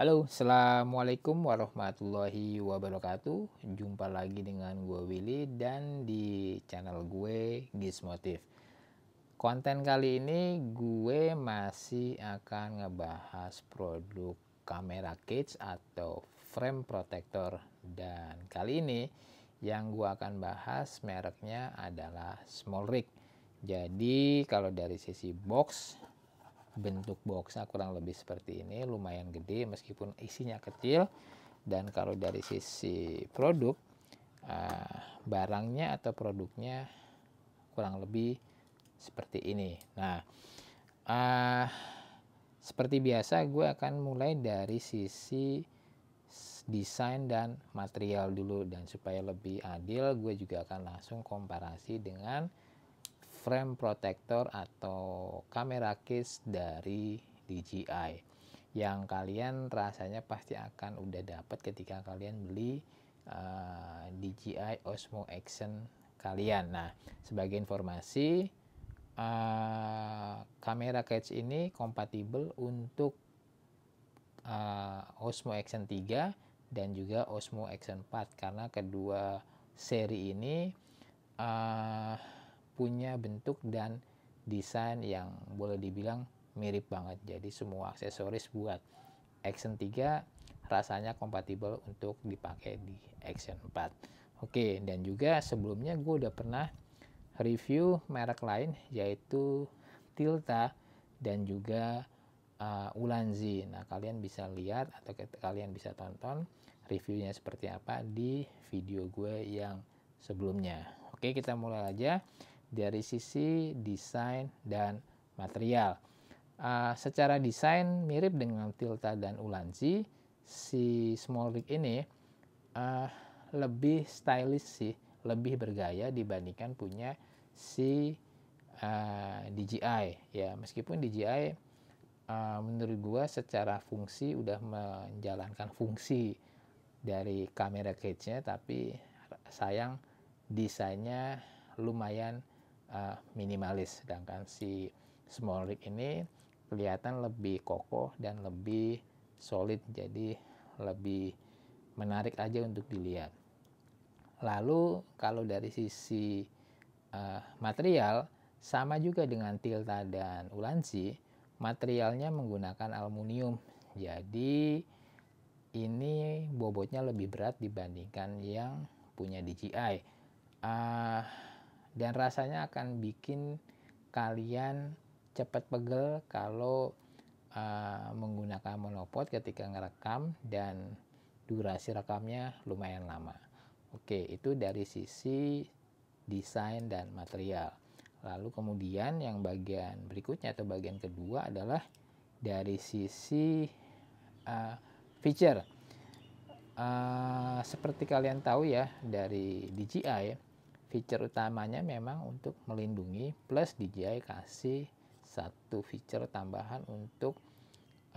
Halo, Assalamualaikum warahmatullahi wabarakatuh Jumpa lagi dengan gue Willy dan di channel gue Gizmotif Konten kali ini gue masih akan ngebahas produk kamera cage atau frame protector Dan kali ini yang gue akan bahas mereknya adalah Small jadi kalau dari sisi box bentuk boxnya kurang lebih seperti ini lumayan gede meskipun isinya kecil dan kalau dari sisi produk ah, barangnya atau produknya kurang lebih seperti ini nah uh, seperti biasa gue akan mulai dari sisi desain dan material dulu dan supaya lebih adil gue juga akan langsung komparasi dengan frame protector atau kamera case dari DJI yang kalian rasanya pasti akan udah dapat ketika kalian beli uh, eh, DJI Osmo Action kalian. Nah, sebagai informasi uh, kamera case ini kompatibel untuk uh, Osmo Action 3 dan juga Osmo Action 4 karena kedua seri ini uh, punya bentuk dan desain yang boleh dibilang mirip banget. Jadi semua aksesoris buat Action 3 rasanya kompatibel untuk dipakai di Action 4. Oke, dan juga sebelumnya gue udah pernah review merek lain yaitu Tilta dan juga uh, Ulanzi. Nah, kalian bisa lihat atau kalian bisa tonton reviewnya seperti apa di video gue yang sebelumnya. Oke, kita mulai aja dari sisi desain dan material. Uh, secara desain mirip dengan Tilta dan Ulanzi, si Small Rig ini uh, lebih stylish sih, lebih bergaya dibandingkan punya si uh, ah, DJI ya. Meskipun DJI uh, menurut gua secara fungsi udah menjalankan fungsi dari kamera cage-nya tapi sayang desainnya lumayan minimalis sedangkan si small rig ini kelihatan lebih kokoh dan lebih solid jadi lebih menarik aja untuk dilihat lalu kalau dari sisi uh, material sama juga dengan Tilta dan Ulansi materialnya menggunakan aluminium jadi ini bobotnya lebih berat dibandingkan yang punya DJI uh, ah, dan rasanya akan bikin kalian cepat pegel kalau uh, menggunakan monopod ketika ngerekam dan durasi rekamnya lumayan lama. Oke, itu dari sisi desain dan material. Lalu kemudian yang bagian berikutnya atau bagian kedua adalah dari sisi uh, feature. Uh, seperti kalian tahu ya dari DJI Fitur utamanya memang untuk melindungi plus DJI kasih satu fitur tambahan untuk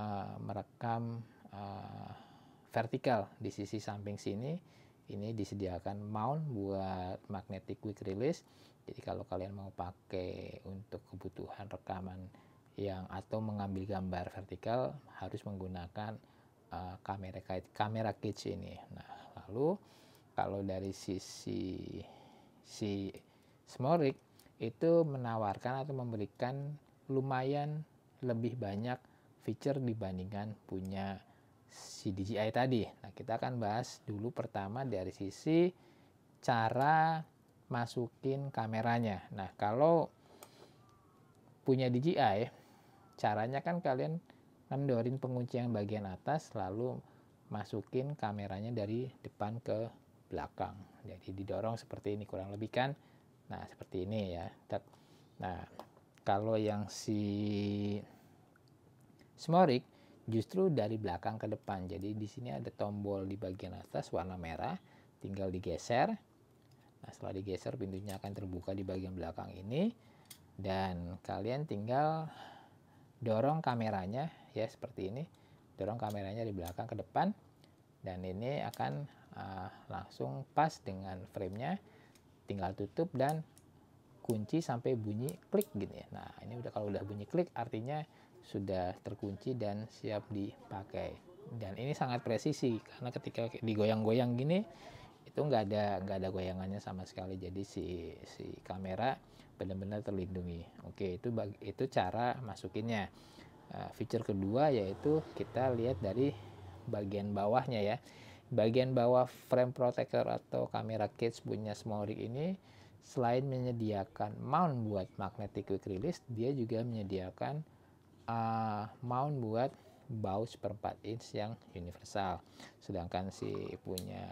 uh, merekam uh, vertikal di sisi samping sini ini disediakan mount buat magnetic quick release jadi kalau kalian mau pakai untuk kebutuhan rekaman yang atau mengambil gambar vertikal harus menggunakan uh, kamera kamera cage ini nah lalu kalau dari sisi si Smorik itu menawarkan atau memberikan lumayan lebih banyak feature dibandingkan punya si DJI tadi. Nah, kita akan bahas dulu pertama dari sisi cara masukin kameranya. Nah, kalau punya DJI, caranya kan kalian nendorin pengunci yang bagian atas lalu masukin kameranya dari depan ke belakang. Jadi didorong seperti ini kurang lebih kan. Nah, seperti ini ya. Nah, kalau yang si Smorik justru dari belakang ke depan. Jadi di sini ada tombol di bagian atas warna merah, tinggal digeser. Nah, setelah digeser pintunya akan terbuka di bagian belakang ini dan kalian tinggal dorong kameranya ya seperti ini. Dorong kameranya di belakang ke depan dan ini akan uh, langsung pas dengan framenya tinggal tutup dan kunci sampai bunyi klik gini. Gitu ya nah ini udah kalau udah bunyi klik artinya sudah terkunci dan siap dipakai dan ini sangat presisi karena ketika digoyang-goyang gini itu nggak ada nggak ada goyangannya sama sekali jadi si si kamera benar-benar terlindungi oke itu itu cara masukinnya uh, ah, fitur kedua yaitu kita lihat dari bagian bawahnya ya. Bagian bawah frame protector atau kamera cage punya small rig ini selain menyediakan mount buat magnetic quick release, dia juga menyediakan uh, mount buat baus seperempat inch yang universal. Sedangkan si punya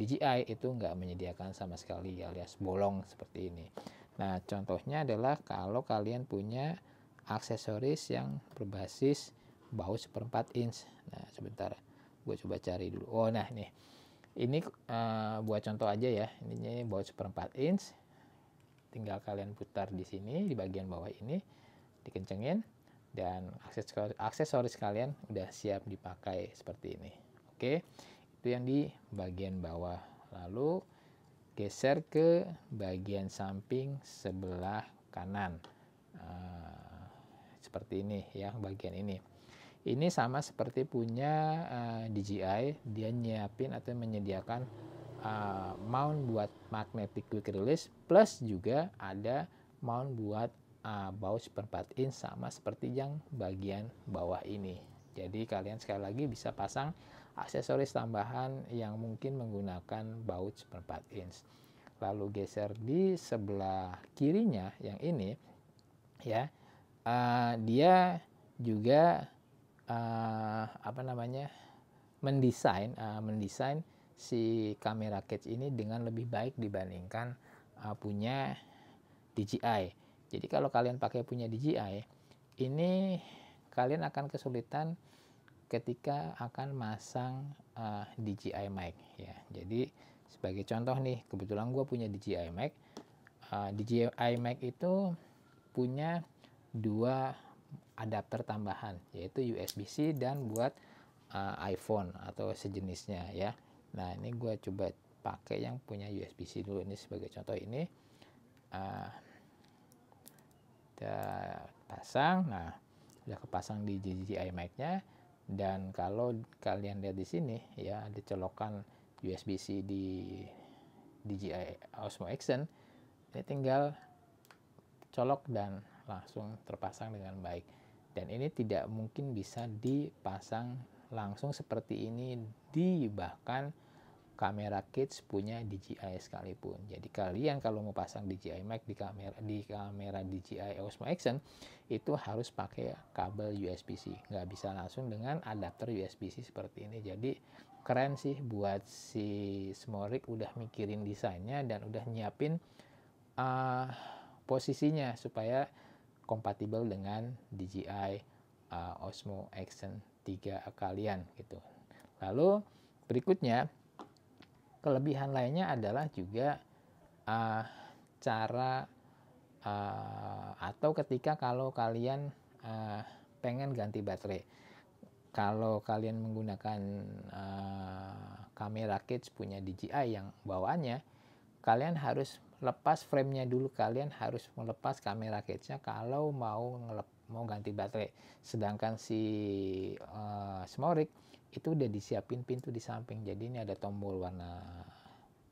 DJI itu nggak menyediakan sama sekali alias bolong seperti ini. Nah, contohnya adalah kalau kalian punya aksesoris yang berbasis baut seperempat inch. Nah, sebentar, gue coba cari dulu. Oh, nah nih, ini uh, buat contoh aja ya. Ini baut seperempat inch. Tinggal kalian putar di sini, di bagian bawah ini, dikencengin, dan aksesoris, aksesoris kalian udah siap dipakai seperti ini. Oke, itu yang di bagian bawah. Lalu geser ke bagian samping sebelah kanan. Uh, seperti ini ya bagian ini ini sama seperti punya uh, eh, DJI, dia nyiapin atau menyediakan uh, mount buat magnetic quick release plus juga ada mount buat uh, eh, baut 4 inch sama seperti yang bagian bawah ini. Jadi kalian sekali lagi bisa pasang aksesoris tambahan yang mungkin menggunakan baut 4 inch. Lalu geser di sebelah kirinya yang ini ya uh, dia juga uh, apa namanya mendesain uh, mendesain si kamera catch ini dengan lebih baik dibandingkan uh, punya DJI. Jadi kalau kalian pakai punya DJI, ini kalian akan kesulitan ketika akan masang uh, DJI mic ya. Jadi sebagai contoh nih, kebetulan gue punya DJI mic. Uh, DJI mic itu punya dua adapter tambahan yaitu USB-C dan buat uh, iPhone atau sejenisnya ya. Nah ini gue coba pakai yang punya USB-C dulu ini sebagai contoh ini uh, kita pasang. Nah udah kepasang di GGI mic-nya dan kalau kalian lihat di sini ya ada colokan USB-C di DJI Osmo Action ini tinggal colok dan langsung terpasang dengan baik dan ini tidak mungkin bisa dipasang langsung seperti ini di bahkan kamera kids punya DJI sekalipun. Jadi kalian kalau mau pasang DJI mic di kamera di kamera DJI Osmo Action itu harus pakai kabel USB-C. Nggak bisa langsung dengan adapter USB-C seperti ini. Jadi keren sih buat si Smorik udah mikirin desainnya dan udah nyiapin uh, posisinya supaya kompatibel dengan DJI uh, Osmo Action 3 kalian gitu. Lalu berikutnya kelebihan lainnya adalah juga uh, cara uh, atau ketika kalau kalian uh, pengen ganti baterai kalau kalian menggunakan uh, kamera kit punya DJI yang bawaannya kalian harus lepas framenya dulu kalian harus melepas kamera cage-nya kalau mau ngelep, mau ganti baterai sedangkan si uh, eh, Smorik itu udah disiapin pintu di samping jadi ini ada tombol warna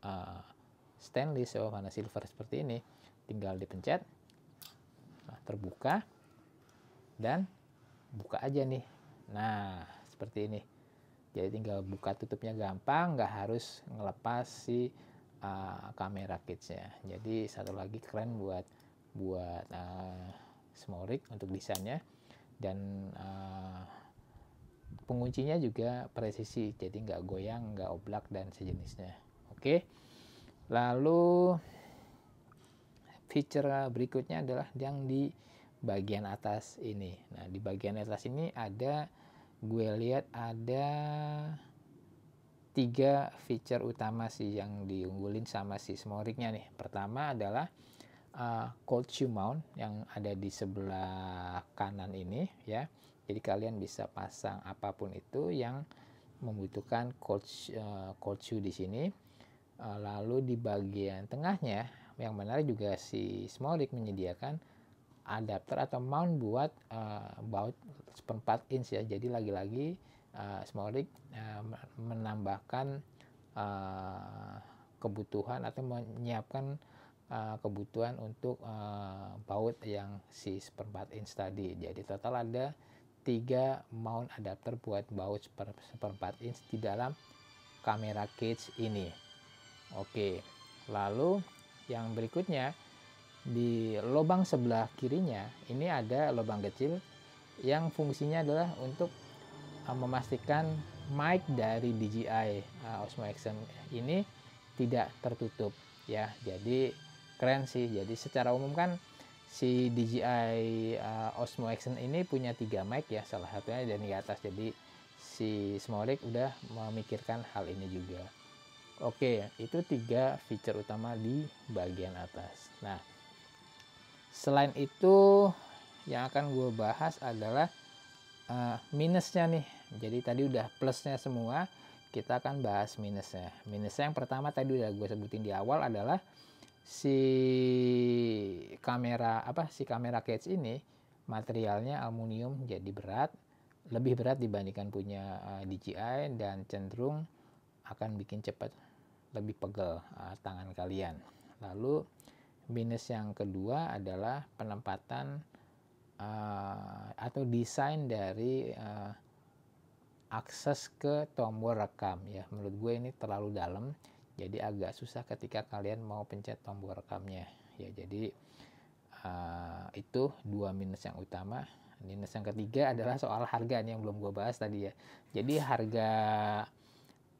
uh, stainless atau ya, warna silver seperti ini tinggal dipencet nah, terbuka dan buka aja nih nah seperti ini jadi tinggal buka tutupnya gampang nggak harus ngelepas si uh, kamera kitsnya jadi satu lagi keren buat buat uh, ah, small rig untuk desainnya dan uh, penguncinya juga presisi jadi nggak goyang nggak oblak dan sejenisnya oke okay. lalu feature berikutnya adalah yang di bagian atas ini nah di bagian atas ini ada gue lihat ada tiga feature utama sih yang diunggulin sama si Smoriknya nih. Pertama adalah uh, cold shoe mount yang ada di sebelah kanan ini ya. Jadi kalian bisa pasang apapun itu yang membutuhkan cold, uh, cold shoe di sini. Uh, lalu di bagian tengahnya yang menarik juga si Smorik menyediakan adapter atau mount buat uh, baut seperempat inch ya. Jadi lagi-lagi uh, small uh, menambahkan uh, kebutuhan atau menyiapkan uh, kebutuhan untuk uh, baut yang si seperempat inch tadi. Jadi total ada tiga mount adapter buat baut seperempat inch di dalam kamera cage ini. Oke, lalu yang berikutnya di lubang sebelah kirinya ini ada lubang kecil yang fungsinya adalah untuk Ah, memastikan mic dari DJI uh, ah, Osmo Action ini tidak tertutup ya. Jadi keren sih. Jadi secara umum kan si DJI uh, ah, Osmo Action ini punya tiga mic ya, salah satunya dan di atas. Jadi si Smolik udah memikirkan hal ini juga. Oke, itu tiga feature utama di bagian atas. Nah, selain itu yang akan gue bahas adalah uh, minusnya nih. Jadi tadi udah plusnya semua, kita akan bahas minusnya. Minusnya yang pertama tadi udah gue sebutin di awal adalah si kamera apa si kamera case ini materialnya aluminium jadi berat, lebih berat dibandingkan punya uh, eh, DJI dan cenderung akan bikin cepat lebih pegel uh, tangan kalian. Lalu minus yang kedua adalah penempatan uh, atau desain dari uh, akses ke tombol rekam ya. Menurut gue ini terlalu dalam, jadi agak susah ketika kalian mau pencet tombol rekamnya ya. Jadi uh, itu dua minus yang utama. Minus yang ketiga adalah soal harga nih yang belum gue bahas tadi ya. Jadi harga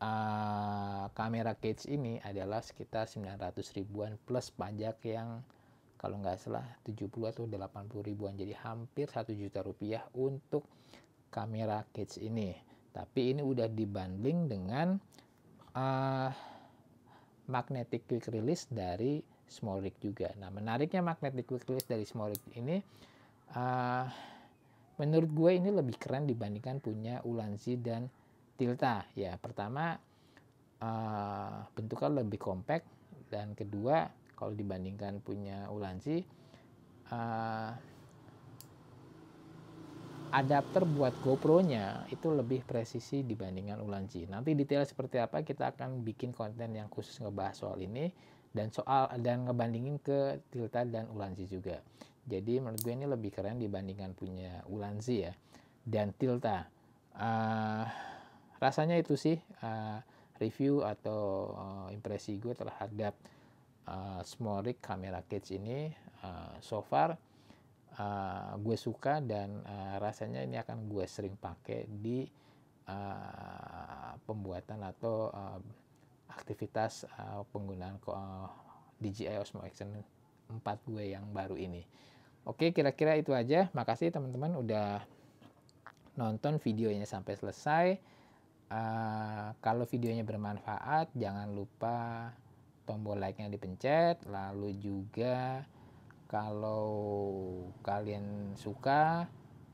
uh, kamera cage ini adalah sekitar 900 ribuan plus pajak yang kalau nggak salah 70 atau 80 ribuan jadi hampir 1 juta rupiah untuk kamera kids ini tapi ini udah dibanding dengan uh, magnetic quick release dari small rig juga nah menariknya magnetic quick release dari small rig ini uh, menurut gue ini lebih keren dibandingkan punya Ulanzi dan Tilta ya pertama uh, bentuknya lebih compact dan kedua kalau dibandingkan punya Ulanzi uh, adapter buat GoPro-nya itu lebih presisi dibandingkan Ulanzi. Nanti detail seperti apa kita akan bikin konten yang khusus ngebahas soal ini dan soal dan ngebandingin ke Tilta dan Ulanzi juga. Jadi menurut gue ini lebih keren dibandingkan punya Ulanzi ya dan Tilta. Uh, rasanya itu sih uh, review atau uh, impresi gue terhadap uh, small rig kamera cage ini uh, so far uh, gue suka dan uh, rasanya ini akan gue sering pakai di uh, pembuatan atau uh, aktivitas uh, penggunaan uh, DJI Osmo Action 4 gue yang baru ini. Oke, kira-kira itu aja. Makasih teman-teman udah nonton videonya sampai selesai. Uh, kalau videonya bermanfaat, jangan lupa tombol like-nya dipencet, lalu juga kalau kalian suka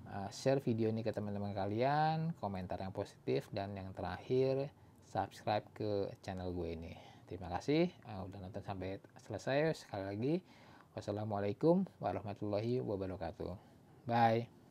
eh, share video ini ke teman-teman kalian, komentar yang positif dan yang terakhir subscribe ke channel gue ini. Terima kasih ah, udah nonton sampai selesai. Sekali lagi wassalamualaikum warahmatullahi wabarakatuh. Bye.